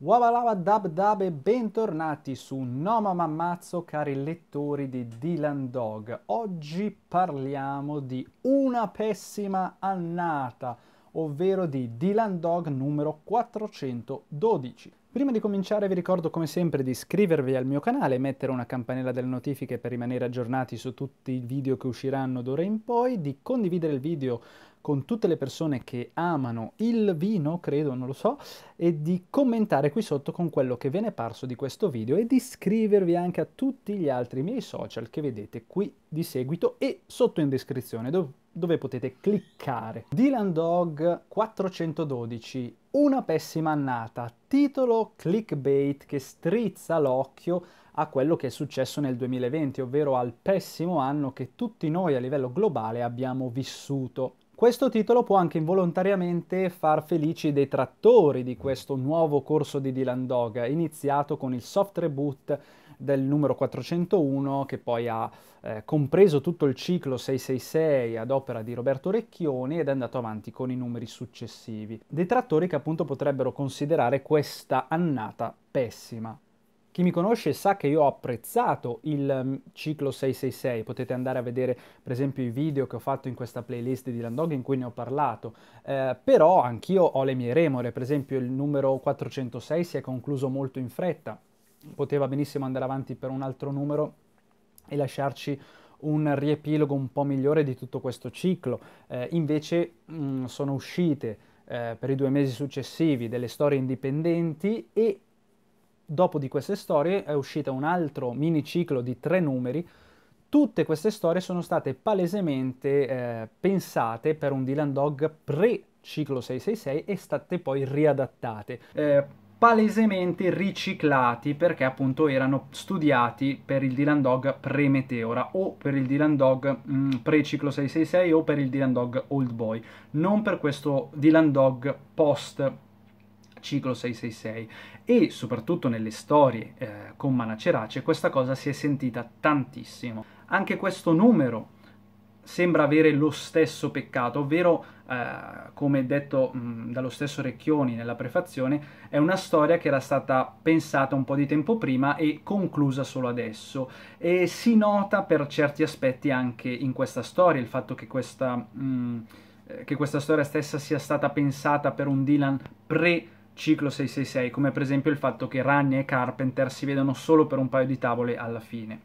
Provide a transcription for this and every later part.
Wabalava Dab Dab e bentornati su No Mamma Ammazzo cari lettori di Dylan Dog. Oggi parliamo di una pessima annata, ovvero di Dylan Dog numero 412. Prima di cominciare vi ricordo come sempre di iscrivervi al mio canale, mettere una campanella delle notifiche per rimanere aggiornati su tutti i video che usciranno d'ora in poi, di condividere il video con tutte le persone che amano il vino, credo, non lo so, e di commentare qui sotto con quello che ve ne è parso di questo video e di iscrivervi anche a tutti gli altri miei social che vedete qui di seguito e sotto in descrizione dove, dove potete cliccare. Dylan Dog 412, una pessima annata, titolo clickbait che strizza l'occhio a quello che è successo nel 2020, ovvero al pessimo anno che tutti noi a livello globale abbiamo vissuto. Questo titolo può anche involontariamente far felici i detrattori di questo nuovo corso di Dylan Dog, iniziato con il soft reboot del numero 401 che poi ha eh, compreso tutto il ciclo 666 ad opera di Roberto Recchioni ed è andato avanti con i numeri successivi. Detrattori che appunto potrebbero considerare questa annata pessima. Chi mi conosce sa che io ho apprezzato il mm, ciclo 666, potete andare a vedere per esempio i video che ho fatto in questa playlist di Landog in cui ne ho parlato, eh, però anch'io ho le mie remore, per esempio il numero 406 si è concluso molto in fretta, poteva benissimo andare avanti per un altro numero e lasciarci un riepilogo un po' migliore di tutto questo ciclo, eh, invece mh, mm, sono uscite eh, per i due mesi successivi delle storie indipendenti e dopo di queste storie è uscito un altro miniciclo di tre numeri. Tutte queste storie sono state palesemente eh, pensate per un Dylan Dog pre-ciclo 666 e state poi riadattate. Eh, palesemente riciclati perché appunto erano studiati per il Dylan Dog pre-Meteora o per il Dylan Dog mm, pre-ciclo 666 o per il Dylan Dog Old Boy, non per questo Dylan Dog post ciclo 666 e soprattutto nelle storie eh, con Manacerace questa cosa si è sentita tantissimo. Anche questo numero sembra avere lo stesso peccato, ovvero, eh, come detto mh, dallo stesso Recchioni nella prefazione, è una storia che era stata pensata un po' di tempo prima e conclusa solo adesso. E si nota per certi aspetti anche in questa storia il fatto che questa, mh, eh, che questa storia stessa sia stata pensata per un Dylan pre- ciclo 666, come per esempio il fatto che Ragni e Carpenter si vedono solo per un paio di tavole alla fine.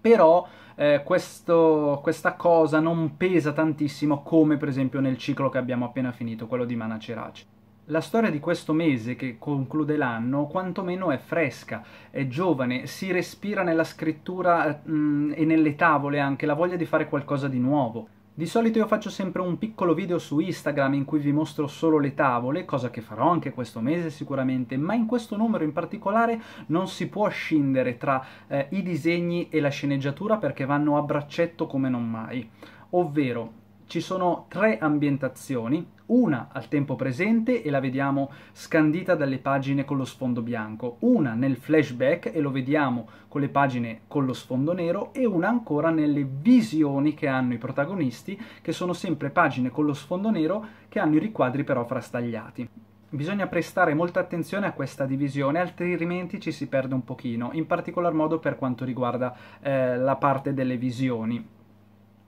Però eh, questo, questa cosa non pesa tantissimo come per esempio nel ciclo che abbiamo appena finito, quello di Mana Cerace. La storia di questo mese che conclude l'anno quantomeno è fresca, è giovane, si respira nella scrittura mh, mm, e nelle tavole anche la voglia di fare qualcosa di nuovo. Di solito io faccio sempre un piccolo video su Instagram in cui vi mostro solo le tavole, cosa che farò anche questo mese sicuramente, ma in questo numero in particolare non si può scindere tra eh, i disegni e la sceneggiatura perché vanno a braccetto come non mai. Ovvero, ci sono tre ambientazioni, una al tempo presente e la vediamo scandita dalle pagine con lo sfondo bianco, una nel flashback e lo vediamo con le pagine con lo sfondo nero e una ancora nelle visioni che hanno i protagonisti, che sono sempre pagine con lo sfondo nero che hanno i riquadri però frastagliati. Bisogna prestare molta attenzione a questa divisione, altrimenti ci si perde un pochino, in particolar modo per quanto riguarda eh, la parte delle visioni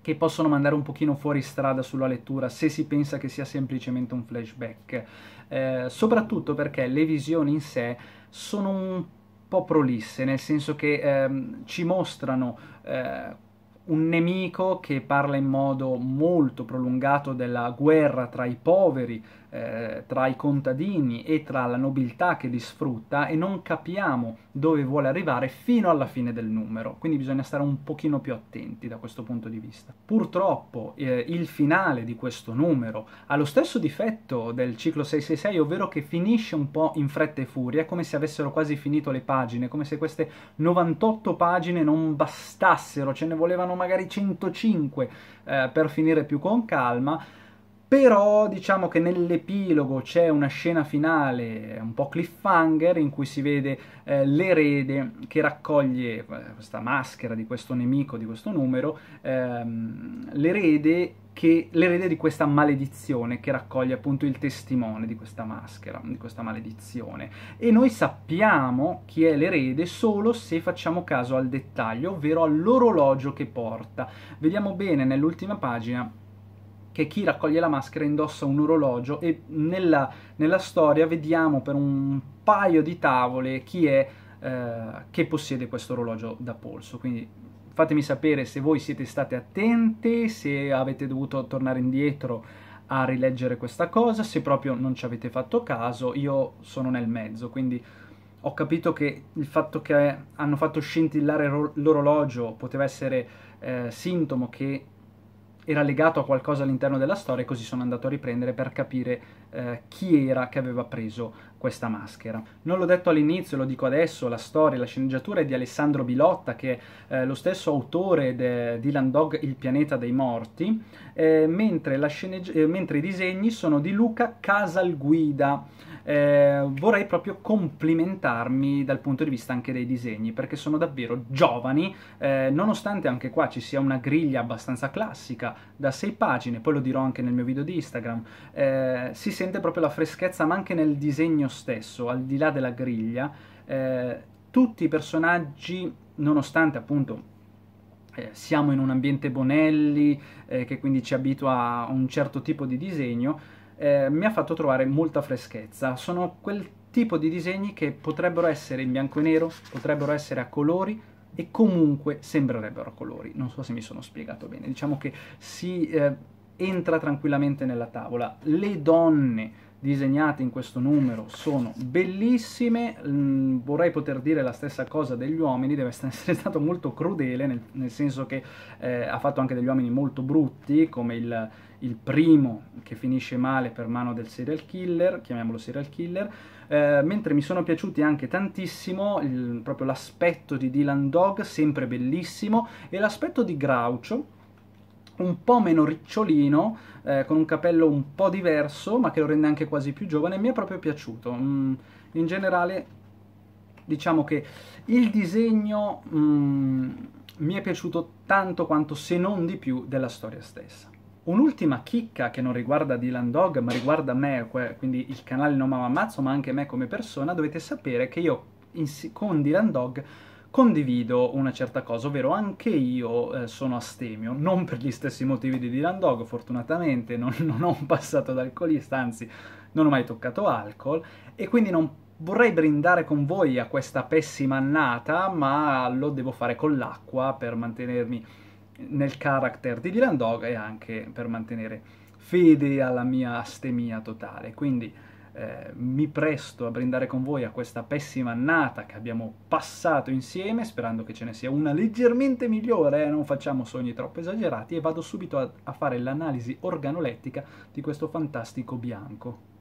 che possono mandare un pochino fuori strada sulla lettura se si pensa che sia semplicemente un flashback, eh, soprattutto perché le visioni in sé sono un po' prolisse, nel senso che ehm, ci mostrano eh, un nemico che parla in modo molto prolungato della guerra tra i poveri eh, tra i contadini e tra la nobiltà che li sfrutta e non capiamo dove vuole arrivare fino alla fine del numero, quindi bisogna stare un pochino più attenti da questo punto di vista. Purtroppo eh, il finale di questo numero ha lo stesso difetto del ciclo 666, ovvero che finisce un po' in fretta e furia, come se avessero quasi finito le pagine, come se queste 98 pagine non bastassero, ce ne volevano magari 105 eh, per finire più con calma, però diciamo che nell'epilogo c'è una scena finale un po' cliffhanger in cui si vede eh, l'erede che raccoglie eh, questa maschera di questo nemico, di questo numero, ehm, l'erede che l'erede di questa maledizione che raccoglie appunto il testimone di questa maschera, di questa maledizione. E noi sappiamo chi è l'erede solo se facciamo caso al dettaglio, ovvero all'orologio che porta. Vediamo bene nell'ultima pagina che chi raccoglie la maschera indossa un orologio e nella, nella storia vediamo per un paio di tavole chi è eh, che possiede questo orologio da polso. Quindi fatemi sapere se voi siete stati attenti, se avete dovuto tornare indietro a rileggere questa cosa, se proprio non ci avete fatto caso, io sono nel mezzo, quindi ho capito che il fatto che hanno fatto scintillare l'orologio poteva essere eh, sintomo che era legato a qualcosa all'interno della storia e così sono andato a riprendere per capire eh, chi era che aveva preso questa maschera. Non l'ho detto all'inizio, lo dico adesso, la storia, la sceneggiatura è di Alessandro Bilotta che è eh, lo stesso autore de, di Landog Il pianeta dei morti, eh, mentre, sceneggi- eh, mentre i disegni sono di Luca Casalguida eh, vorrei proprio complimentarmi dal punto di vista anche dei disegni, perché sono davvero giovani, eh, nonostante anche qua ci sia una griglia abbastanza classica, da sei pagine, poi lo dirò anche nel mio video di Instagram, eh, si sente proprio la freschezza, ma anche nel disegno stesso, al di là della griglia, eh, tutti i personaggi, nonostante appunto eh, siamo in un ambiente Bonelli eh, che quindi ci abitua a un certo tipo di disegno, eh, mi ha fatto trovare molta freschezza. Sono quel tipo di disegni che potrebbero essere in bianco e nero, potrebbero essere a colori, e comunque sembrerebbero colori. Non so se mi sono spiegato bene. Diciamo che si eh, entra tranquillamente nella tavola. Le donne disegnate in questo numero sono bellissime, mm, vorrei poter dire la stessa cosa degli uomini, deve essere stato molto crudele, nel, nel senso che eh, ha fatto anche degli uomini molto brutti, come il, il primo che finisce male per mano del serial killer, chiamiamolo serial killer, eh, mentre mi sono piaciuti anche tantissimo il, proprio l'aspetto di Dylan Dog, sempre bellissimo, e l'aspetto di Groucho, un po' meno ricciolino, eh, con un capello un po' diverso, ma che lo rende anche quasi più giovane, mi è proprio piaciuto. Mm, in generale, diciamo che il disegno... Mm, mi è piaciuto tanto quanto se non di più della storia stessa. Un'ultima chicca che non riguarda Dylan Dog, ma riguarda me, quindi il canale No Mama Ammazzo, ma anche me come persona, dovete sapere che io con Dylan Dog condivido una certa cosa, ovvero anche io eh, sono astemio, non per gli stessi motivi di Dylan Dog, fortunatamente non, non ho un passato da alcolista, anzi non ho mai toccato alcol, e quindi non vorrei brindare con voi a questa pessima annata, ma lo devo fare con l'acqua per mantenermi nel character di Dylan Dog e anche per mantenere fede alla mia astemia totale. Quindi eh, mi presto a brindare con voi a questa pessima annata che abbiamo passato insieme, sperando che ce ne sia una leggermente migliore, eh, non facciamo sogni troppo esagerati, e vado subito a, a fare l'analisi organolettica di questo fantastico bianco.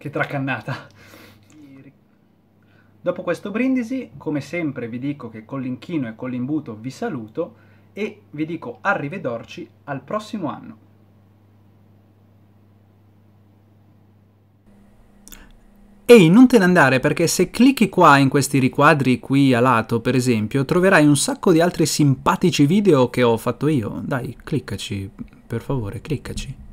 Che tracannata. Dopo questo brindisi, come sempre vi dico che con l'inchino e con l'imbuto vi saluto e vi dico arrivederci al prossimo anno. Ehi, non te ne andare perché se clicchi qua in questi riquadri qui a lato, per esempio, troverai un sacco di altri simpatici video che ho fatto io. Dai, cliccaci, per favore, cliccaci.